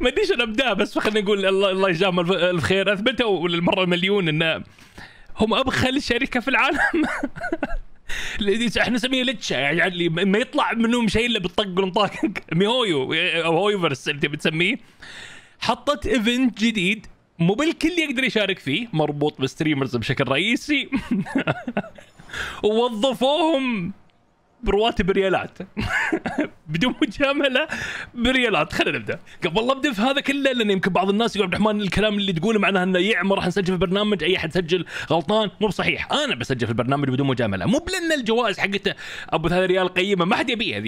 ما ادري انا ابداه بس خلينا نقول الله الله يجزاهم الف خير اثبتوا للمره المليون ان هم ابخل شركه في العالم احنا نسميه لتشا يعني ما يطلع منهم شيء الا بالطق والمطاق ميهويو او هويفرس انت بتسميه حطت ايفنت جديد مو بالكل يقدر يشارك فيه مربوط بالستريمرز بشكل رئيسي ووظفوهم برواتب ريالات بدون مجامله بريالات خلينا نبدا قبل لا ابدا في هذا كله لان يمكن بعض الناس يقول عبد الرحمن الكلام اللي تقوله معناه انه يعمر راح نسجل في البرنامج اي احد سجل غلطان مو بصحيح انا بسجل في البرنامج بدون مجامله مو بلان الجوائز حقته ابو ثلاثة ريال قيمه ما حد يبيها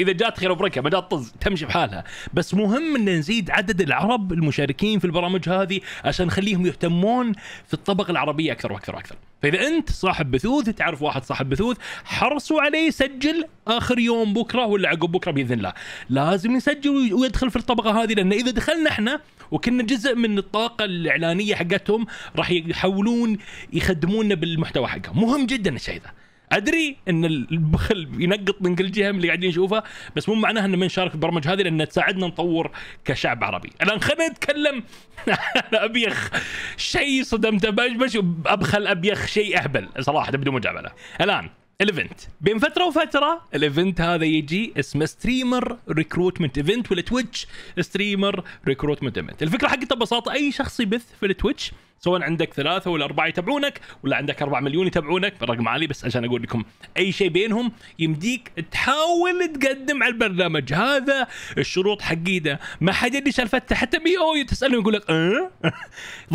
اذا جات خير وبركه ما جات طز تمشي بحالها بس مهم ان نزيد عدد العرب المشاركين في البرامج هذه عشان نخليهم يهتمون في الطبقه العربيه اكثر واكثر واكثر فاذا انت صاحب بثوث تعرف واحد صاحب بثوث حرصوا عليه يسجل اخر يوم بكره ولا عقب بكره باذن الله لازم يسجل ويدخل في الطبقه هذه لان اذا دخلنا احنا وكنا جزء من الطاقه الاعلانيه حقتهم راح يحاولون يخدمونا بالمحتوى حقهم مهم جدا الشيء ذا ادري ان البخل ينقط من كل جهه من اللي قاعدين نشوفه بس مو معناها ان ما نشارك في البرامج هذه لان تساعدنا نطور كشعب عربي الان خلينا نتكلم ابيخ شيء صدمته بشبش ابخل ابيخ شيء اهبل صراحه بدون مجامله الان الايفنت بين فتره وفتره الايفنت هذا يجي اسمه ستريمر ريكروتمنت ايفنت ولا تويتش ستريمر ريكروتمنت ايفنت الفكره حقته ببساطه اي شخص يبث في التويتش سواء عندك ثلاثه ولا اربعه يتابعونك ولا عندك أربعة مليون يتابعونك بالرقم عالي بس عشان اقول لكم اي شيء بينهم يمديك تحاول تقدم على البرنامج هذا الشروط حقيده ما حد يدري سالفته حتى بي او تسالهم يقول لك أه؟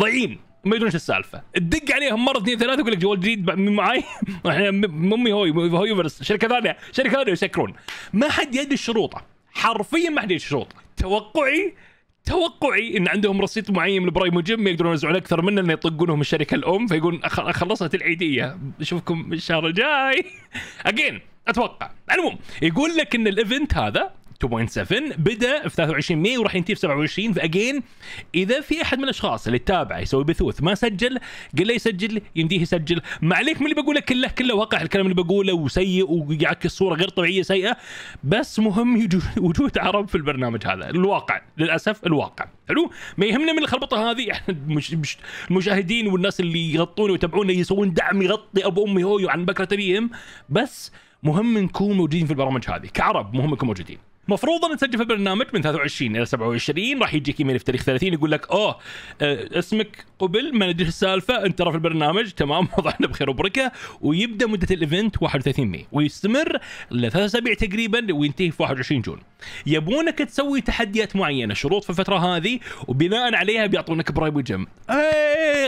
ضايعين ما يدرون ايش السالفه تدق عليهم مره اثنين ثلاثه يقول لك جوال جديد معي احنا امي هوي هوي فيرس شركه ثانيه شركه ثانيه يسكرون ما حد يدري الشروط حرفيا ما حد يدري الشروط توقعي توقعي ان عندهم رصيد معين من برايم وجيم يقدرون يوزعون اكثر منه انه يطقونهم الشركه الام فيقولون خلصت العيديه نشوفكم الشهر الجاي اجين اتوقع المهم يقول لك ان الايفنت هذا 2.7 بدا في 23 ماي وراح ينتهي في 27 فاجين اذا في احد من الاشخاص اللي تتابعه يسوي بثوث ما سجل قل له يسجل يمديه يسجل ما عليك من اللي بقوله كله كله واقع الكلام اللي بقوله وسيء ويعكس صوره غير طبيعيه سيئه بس مهم وجود عرب في البرنامج هذا الواقع للاسف الواقع حلو ما يهمنا من الخربطه هذه احنا مش مش المشاهدين والناس اللي يغطون ويتابعونا يسوون دعم يغطي ابو امي هويو عن بكره ابيهم بس مهم نكون موجودين في البرامج هذه كعرب مهم نكون موجودين مفروض تسجل في البرنامج من 23 الى 27 راح يجيك ايميل في تاريخ 30 يقول لك اوه آه، اسمك قبل ما ندري السالفه انت ترى في البرنامج تمام وضعنا بخير وبركه ويبدا مده الايفنت 31 ماي ويستمر لثلاث اسابيع تقريبا وينتهي في 21 جون يبونك تسوي تحديات معينه شروط في الفتره هذه وبناء عليها بيعطونك برايب وجم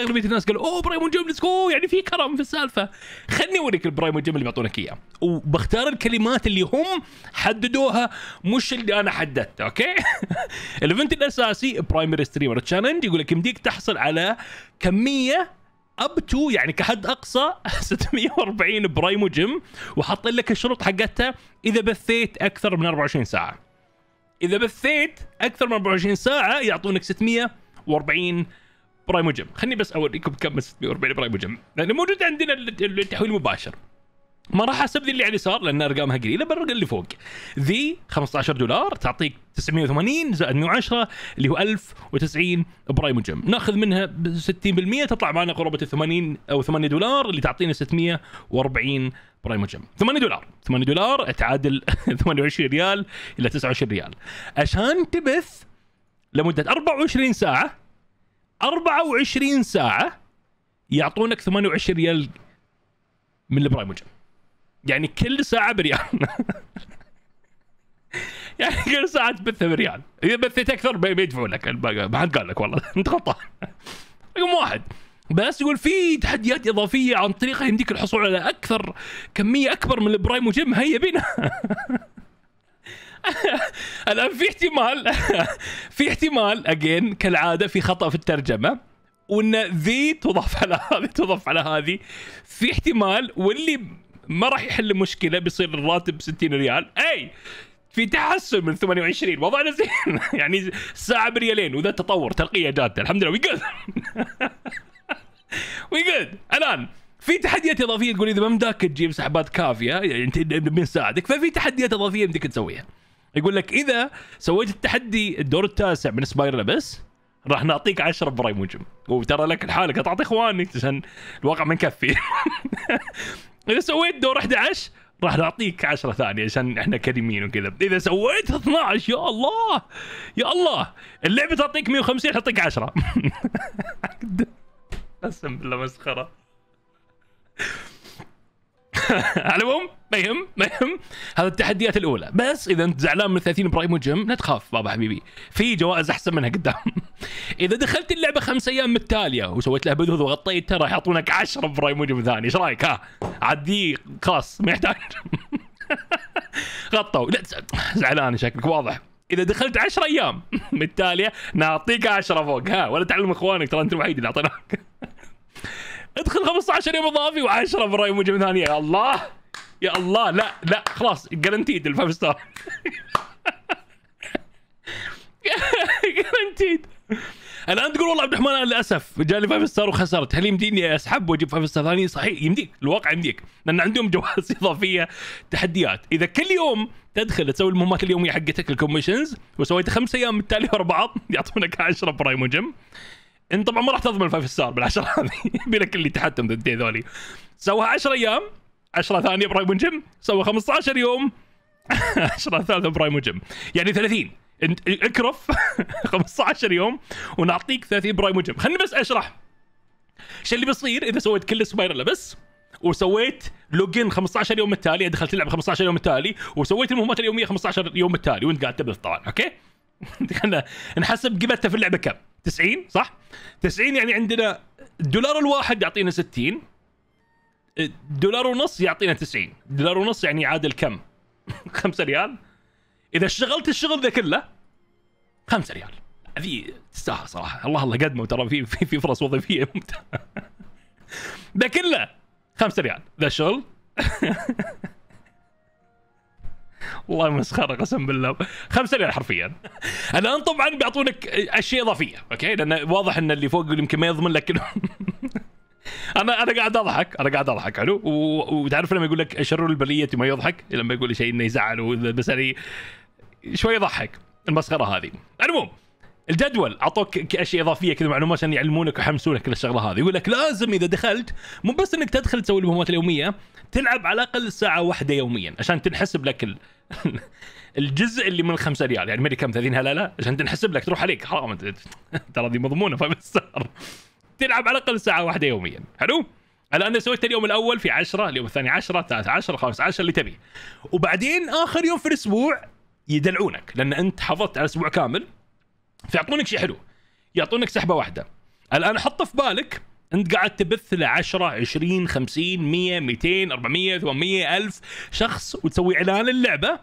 اغلبيه الناس قالوا اوه برايمون جيم ليتس يعني في كرم في السالفه خلني اوريك البرايمون جيم اللي بيعطونك اياه وبختار الكلمات اللي هم حددوها مش اللي انا حددته اوكي الايفنت الاساسي برايمري ستريمر تشالنج يقول لك يمديك تحصل على كميه اب تو يعني كحد اقصى 640 برايمو جيم وحاطين لك الشروط حقتها اذا بثيت اكثر من 24 ساعه. اذا بثيت اكثر من 24 ساعه يعطونك 640 برايم وجم خليني بس اوريكم كم 640 وجم لانه موجود عندنا التحويل المباشر ما راح احسب ذي اللي على اليسار لان ارقامها قليله برق اللي فوق ذي 15 دولار تعطيك 980 زائد 110 اللي هو 1090 برايم وجم ناخذ منها 60% تطلع معنا قرابه ال 80 او 8 دولار اللي تعطينا 640 برايم وجم 8 دولار 8 دولار تعادل 28 ريال الى 29 ريال عشان تبث لمده 24 ساعه 24 ساعه يعطونك 28 ريال من البرايم وجيم يعني كل ساعه بريال يعني كل ساعه تبثها بريال اذا بثيت اكثر بيدفعوا لك ما حد قال لك والله انت غلطان رقم واحد بس يقول في تحديات اضافيه عن طريقها يمديك الحصول على اكثر كميه اكبر من البرايم وجيم هيا بنا الان في احتمال في احتمال اجين كالعاده في خطا في الترجمه وان ذي تضاف على هذه تضاف على هذه في احتمال واللي ما راح يحل مشكله بيصير الراتب 60 ريال اي في تحسن من 28 وضعنا زين يعني ساعه بريالين وذا تطور ترقيه جاده الحمد لله وي جود وي جود الان في تحديات اضافيه تقول اذا ما مداك تجيب سحبات كافيه يعني انت بنساعدك ففي تحديات اضافيه بدك تسويها يقول لك اذا سويت التحدي الدور التاسع من سباير بس راح نعطيك 10 برايم وجم وترى لك لحالك تعطي اخواني عشان الواقع ما يكفي اذا سويت دور 11 راح نعطيك 10 ثانيه عشان احنا كريمين وكذا اذا سويت 12 يا الله يا الله اللعبه تعطيك 150 تعطيك 10 قسم بالله مسخره على العموم ما يهم ما يهم هذا التحديات الاولى بس اذا انت زعلان من 30 ابراهيم وجم لا تخاف بابا حبيبي في جوائز احسن منها قدام اذا دخلت اللعبه خمس ايام متتاليه وسويت لها وغطيت ترى راح يعطونك 10 ابراهيم وجم ثاني ايش رايك ها عدي خلاص ما يحتاج غطوا لا زعلان شكلك واضح اذا دخلت 10 ايام متتاليه نعطيك 10 فوق ها ولا تعلم اخوانك ترى انت الوحيد اللي اعطيناك ادخل 15 يوم اضافي و10 براي موجب ثانيه يا الله يا الله لا لا خلاص جرانتيد الفايف ستار جرانتيد الان تقول والله عبد الرحمن انا للاسف جالي فايف ستار وخسرت هل يمديني اسحب واجيب فايف ستار ثاني صحيح يمديك الواقع يمديك لان عندهم جوائز اضافيه تحديات اذا كل يوم تدخل تسوي المهمات اليوميه حقتك الكوميشنز وسويت خمس ايام التالي ورا بعض يعطونك 10 برايم وجم انت طبعا ما راح تضمن الفايف ستار بالعشرة هذه يبي لك اللي تحتم ذنتين ذولي سواها 10 ايام 10 ثانيه برايم جيم سوى 15 يوم 10 ثالثه برايم جيم يعني 30 اكرف 15 يوم ونعطيك 30 برايم جيم خليني بس اشرح شو اللي بيصير اذا سويت كل سبايرل بس وسويت لوجن 15 يوم التالي يعني دخلت تلعب 15 يوم التالي وسويت المهمات اليوميه 15 يوم التالي وانت قاعد تبث طبعا اوكي خلينا نحسب قيمتها في اللعبه كم 90 صح 90 يعني عندنا الدولار الواحد يعطينا 60 دولار ونص يعطينا 90 دولار ونص يعني عادل كم 5 ريال اذا اشتغلت الشغل ذا كله 5 ريال هذه تستاهل صراحه الله الله قدمه ترى في في, في فرص وظيفيه ممتازه ذا كله 5 ريال ذا الشغل والله مسخره قسم بالله 5 ريال حرفيا الان طبعا بيعطونك اشياء اضافيه اوكي لان واضح ان اللي فوق يمكن ما يضمن لك انا انا قاعد اضحك انا قاعد اضحك حلو وتعرف لما يقول لك شر البريه ما يضحك لما يقول لي شيء انه يزعل بس يعني شوي يضحك المسخره هذه المهم الجدول اعطوك اشياء اضافيه كذا معلومات عشان يعلمونك ويحمسونك للشغله هذه يقول لك لازم اذا دخلت مو بس انك تدخل تسوي المهمات اليوميه تلعب على الاقل ساعه واحده يوميا عشان تنحسب لك ال... الجزء اللي من 5 ريال يعني مدري كم 30 هلله عشان تنحسب لك تروح عليك حرام ترى ذي مضمونه فاهم السعر تلعب على الاقل ساعه واحده يوميا حلو على انا سويت اليوم الاول في 10 اليوم الثاني 10 13 10 15 اللي تبي وبعدين اخر يوم في الاسبوع يدلعونك لان انت حافظت على اسبوع كامل فيعطونك شيء حلو يعطونك سحبه واحده الان حط في بالك انت قاعد تبث ل 10 20 50 100 200 400 800 1000 شخص وتسوي اعلان اللعبه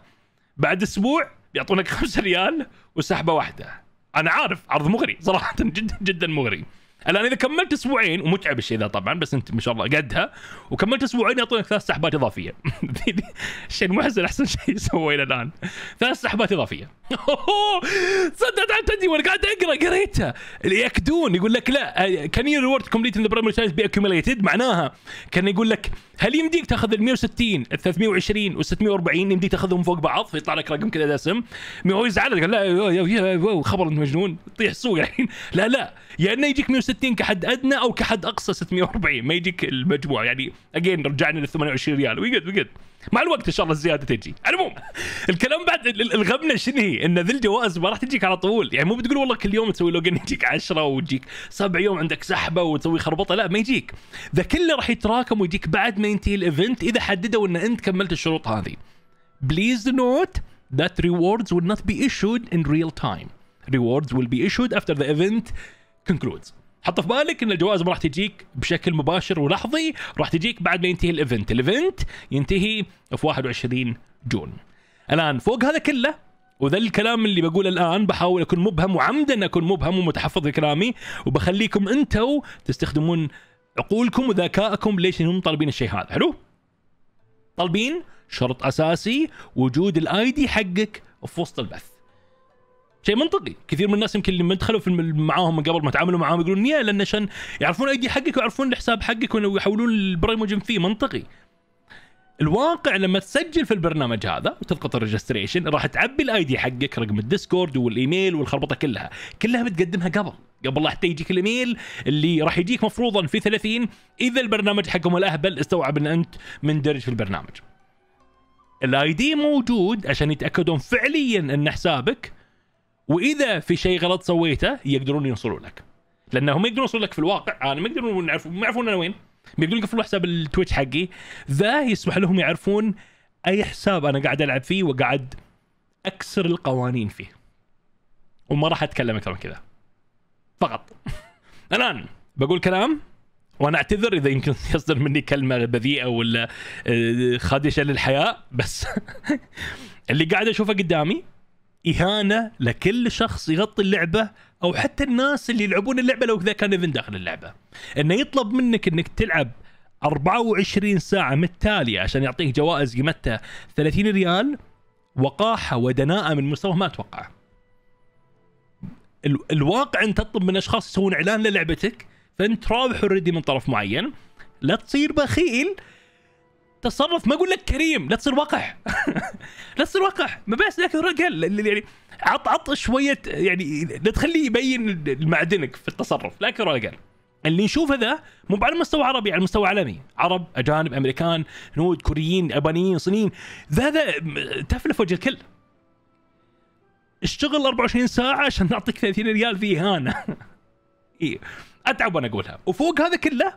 بعد اسبوع بيعطونك 5 ريال وسحبه واحده انا عارف عرض مغري صراحه جدا جدا مغري الان اذا كملت اسبوعين ومتعب الشيء ذا طبعا بس انت ما شاء الله قدها وكملت اسبوعين يعطونك ثلاث سحبات اضافيه الشيء المحزن احسن شيء سوينا الان ثلاث سحبات اضافيه صدقت عن تدي وانا قاعد اقرا قريتها اللي ياكدون يقول لك لا كان يو ريورد كومبليت ان برايمري تشالنج بي اكيوميليتد معناها كان يقول لك هل يمديك تاخذ ال 160 ال 320 وال 640 يمديك تاخذهم فوق بعض فيطلع لك رقم كذا دسم هو يزعل قال لا خبر انت مجنون طيح السوق الحين لا لا يا انه يجيك 160 60 كحد ادنى او كحد اقصى 640 ما يجيك المجموع يعني اجين رجعنا ل 28 ريال وي جود وي جود مع الوقت ان شاء الله الزياده تجي المهم الكلام بعد الغبنه شنو هي ان ذي الجوائز ما راح تجيك على طول يعني مو بتقول والله كل يوم تسوي لوجن يجيك 10 وتجيك سبع يوم عندك سحبه وتسوي خربطه لا ما يجيك ذا كله راح يتراكم ويجيك بعد ما ينتهي الايفنت اذا حددوا ان انت كملت الشروط هذه بليز نوت that rewards will not be issued in real time. Rewards will be issued after the event concludes. حط في بالك ان الجوائز ما راح تجيك بشكل مباشر ولحظي راح تجيك بعد ما ينتهي الايفنت الايفنت ينتهي في 21 جون الان فوق هذا كله وذا الكلام اللي بقوله الان بحاول اكون مبهم وعمدا اكون مبهم ومتحفظ في كلامي وبخليكم انتم تستخدمون عقولكم وذكائكم ليش انهم طالبين الشيء هذا حلو طالبين شرط اساسي وجود الاي دي حقك في وسط البث شيء منطقي كثير من الناس يمكن اللي دخلوا في معاهم من قبل ما تعاملوا معاهم يقولون يا لان عشان يعرفون اي دي حقك ويعرفون الحساب حقك ويحولون البريموجن فيه منطقي الواقع لما تسجل في البرنامج هذا وتضغط الريجستريشن راح تعبي الاي دي حقك رقم الديسكورد والايميل والخربطه كلها كلها بتقدمها قبل قبل حتى يجيك الايميل اللي راح يجيك مفروضا في 30 اذا البرنامج حقهم الاهبل استوعب ان انت مندرج في البرنامج الاي دي موجود عشان يتاكدون فعليا ان حسابك واذا في شيء غلط سويته يقدرون ينصرونك لانهم يقدرون يوصلون لك في الواقع انا ما يقدرون يعرفون ما يعرفون انا وين يقدرون يقفلون حساب التويتش حقي ذا يسمح لهم يعرفون اي حساب انا قاعد العب فيه وقاعد اكسر القوانين فيه وما راح اتكلم اكثر من كذا فقط الان بقول كلام وانا اعتذر اذا يمكن يصدر مني كلمه بذيئه ولا آه، خادشه للحياه بس اللي قاعد اشوفه قدامي اهانه لكل شخص يغطي اللعبه او حتى الناس اللي يلعبون اللعبه لو اذا كان ايفنت داخل اللعبه انه يطلب منك انك تلعب 24 ساعه متتاليه عشان يعطيك جوائز قيمتها 30 ريال وقاحه ودناءه من مستوى ما اتوقع الواقع ان تطلب من اشخاص يسوون اعلان للعبتك فانت رابح اوريدي من طرف معين لا تصير بخيل تصرف ما اقول لك كريم لا تصير وقح لا تصير وقح ما بس لك الرجل يعني عط عط شويه يعني لا تخليه يبين معدنك في التصرف لكن رجل اللي نشوفه ذا مو على مستوى عربي على مستوى عالمي عرب اجانب امريكان هنود كوريين يابانيين صينيين ذا ذا تفلف وجه الكل اشتغل 24 ساعه عشان نعطيك 30 ريال في اهانه إيه. اتعب وانا اقولها وفوق هذا كله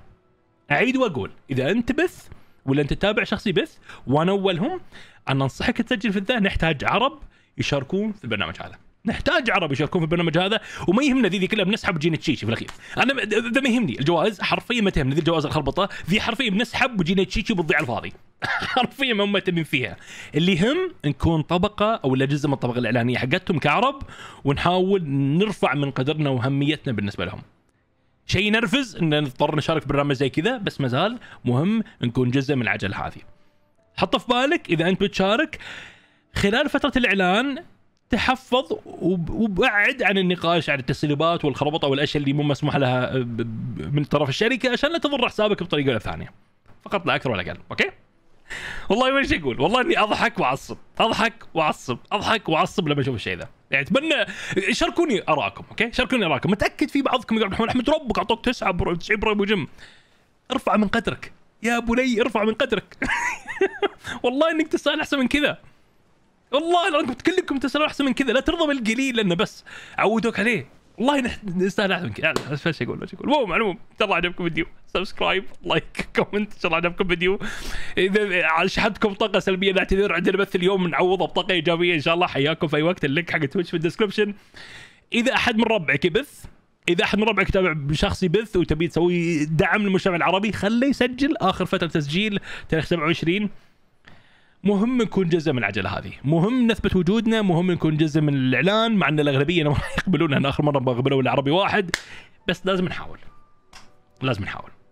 اعيد واقول اذا انت بث ولا انت تتابع شخصي بث وانا اولهم انا انصحك تسجل في الذهن نحتاج عرب يشاركون في البرنامج هذا نحتاج عرب يشاركون في البرنامج هذا وما يهمنا ذي ذي كلها بنسحب وجينا تشيشي في الاخير انا ذا ما يهمني الجوائز حرفيا ما تهمني ذي الجوائز الخربطه ذي حرفيا بنسحب وجينا تشيشي وبتضيع الفاضي حرفيا ما مهتمين فيها اللي يهم نكون طبقه او جزء من الطبقه الاعلانيه حقتهم كعرب ونحاول نرفع من قدرنا واهميتنا بالنسبه لهم شيء ينرفز ان نضطر نشارك برنامج زي كذا بس ما زال مهم نكون جزء من العجله هذه حط في بالك اذا انت بتشارك خلال فتره الاعلان تحفظ وبعد عن النقاش عن التسريبات والخربطه والاشياء اللي مو مسموح لها آه، من طرف الشركه عشان لا تضر حسابك بطريقه ولا ثانيه فقط لا اكثر ولا اقل اوكي والله وين اقول والله اني اضحك واعصب اضحك واعصب اضحك واعصب لما اشوف الشيء ذا يعني اتمنى شاركوني ارائكم اوكي شاركوني ارائكم متاكد في بعضكم يقول محمد احمد ربك اعطوك تسعه برو 9 برو ابو جم ارفع من قدرك يا بني ارفع من قدرك والله انك تستاهل احسن من كذا والله انكم كلكم تستاهلون احسن من كذا لا ترضى بالقليل لانه بس عودوك عليه والله نستاهل احسن من كذا بس ايش اقول ايش اقول المهم على العموم ان شاء الله عجبكم الفيديو سبسكرايب لايك كومنت ان شاء الله عجبكم الفيديو اذا شحتكم طاقه سلبيه نعتذر عندنا بث اليوم نعوضها بطاقه ايجابيه ان شاء الله حياكم في اي وقت اللينك حق تويتش في الديسكربشن اذا احد من ربعك يبث اذا احد من ربعك تابع شخصي بث وتبي تسوي دعم للمجتمع العربي خليه يسجل اخر فتره تسجيل تاريخ 27 مهم نكون جزء من العجله هذه، مهم نثبت وجودنا، مهم نكون جزء من الاعلان مع ان الاغلبيه ما يقبلوننا اخر مره ما قبلوا الا عربي واحد بس لازم نحاول. لازم نحاول.